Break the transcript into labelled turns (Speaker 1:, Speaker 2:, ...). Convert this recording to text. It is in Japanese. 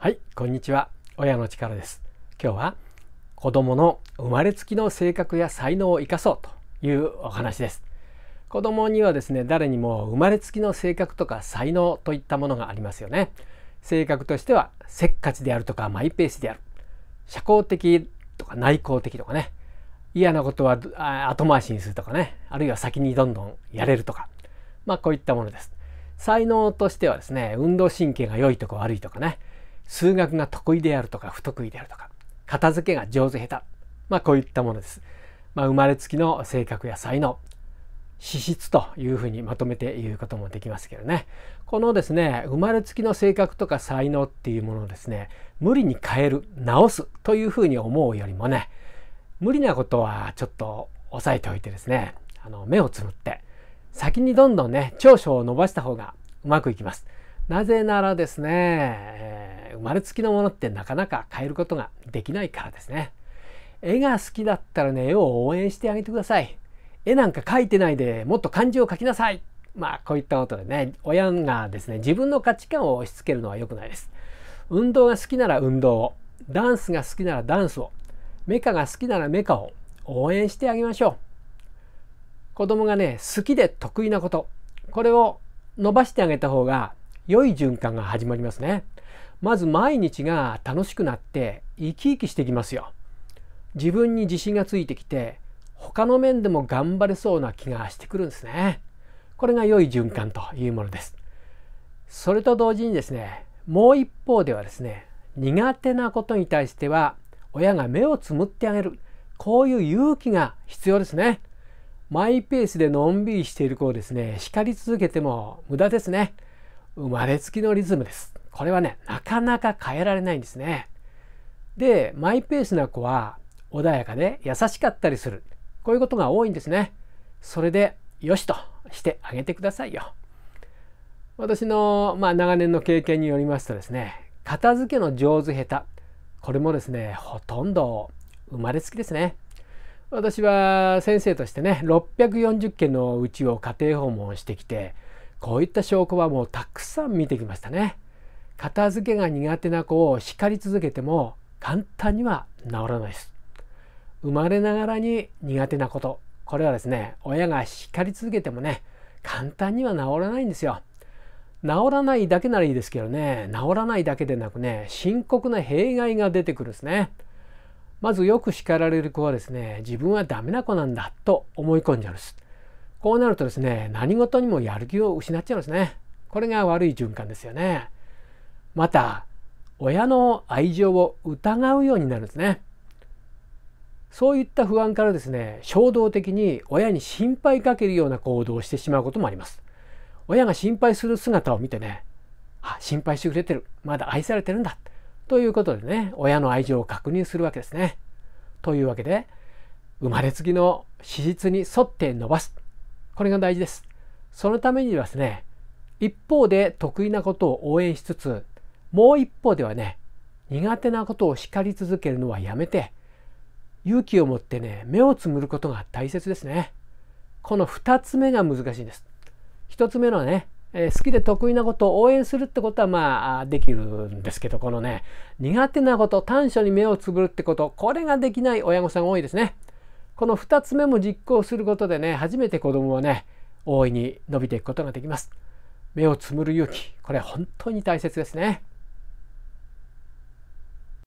Speaker 1: はいこんにちは親の力です今日は子供の生まれつきの性格や才能を生かそうというお話です子供にはですね誰にも生まれつきの性格とか才能といったものがありますよね性格としてはせっかちであるとかマイペースである社交的とか内向的とかね嫌なことは後回しにするとかねあるいは先にどんどんやれるとかまあこういったものです才能としてはですね運動神経が良いとか悪いとかね数学が得意であるとか不得意であるとか片付けが上手下手まあこういったものです。まあ、生まれつきの性格や才能資質というふうにまとめて言うこともできますけどねこのですね生まれつきの性格とか才能っていうものをですね無理に変える直すというふうに思うよりもね無理なことはちょっと抑えておいてですねあの目をつむって先にどんどんね長所を伸ばした方がうまくいきます。なぜならですね、えー、生まれつきのものってなかなか変えることができないからですね。絵が好きだったらね、絵を応援してあげてください。絵なんか描いてないでもっと漢字を書きなさい。まあこういったことでね、親がですね、自分の価値観を押し付けるのは良くないです。運動が好きなら運動を、ダンスが好きならダンスを、メカが好きならメカを応援してあげましょう。子供がね、好きで得意なこと、これを伸ばしてあげた方が良い循環が始まりますね。まず毎日が楽しくなって生き生きしてきますよ。自分に自信がついてきて他の面でも頑張れそうな気がしてくるんですね。これが良い循環というものです。それと同時にですね、もう一方ではですね、苦手なことに対しては親が目をつむってあげる。こういう勇気が必要ですね。マイペースでのんびりしている子をですね、叱り続けても無駄ですね。生まれつきのリズムです。これはね、なかなか変えられないんですね。で、マイペースな子は穏やかで優しかったりする。こういうことが多いんですね。それで、よしとしてあげてくださいよ。私の、まあ、長年の経験によりますとですね、片付けの上手下手。これもですね、ほとんど生まれつきですね。私は先生としてね、640件のうちを家庭訪問してきて、こういった証拠はもうたくさん見てきましたね片付けが苦手な子を叱り続けても簡単には治らないです生まれながらに苦手なことこれはですね親が叱り続けてもね簡単には治らないんですよ治らないだけならいいですけどね治らないだけでなくね深刻な弊害が出てくるんですねまずよく叱られる子はですね自分はダメな子なんだと思い込んじゃうんですこうなるとですね何事にもやる気を失っちゃうんですねこれが悪い循環ですよねまた親の愛情を疑うようになるんですねそういった不安からですね衝動的に親に心配かけるような行動をしてしまうこともあります親が心配する姿を見てねあ心配してくれてるまだ愛されてるんだということでね親の愛情を確認するわけですねというわけで生まれつきの史実に沿って伸ばすこれが大事です。そのためにはですね、一方で得意なことを応援しつつ、もう一方ではね、苦手なことを叱り続けるのはやめて、勇気を持ってね、目をつむることが大切ですね。この2つ目が難しいです。1つ目のね、えー、好きで得意なことを応援するってことはまあできるんですけど、このね、苦手なこと、短所に目をつぶるってこと、これができない親御さんが多いですね。この2つ目も実行することでね初めて子供もはね大いに伸びていくことができます目をつむる勇気これ本当に大切ですね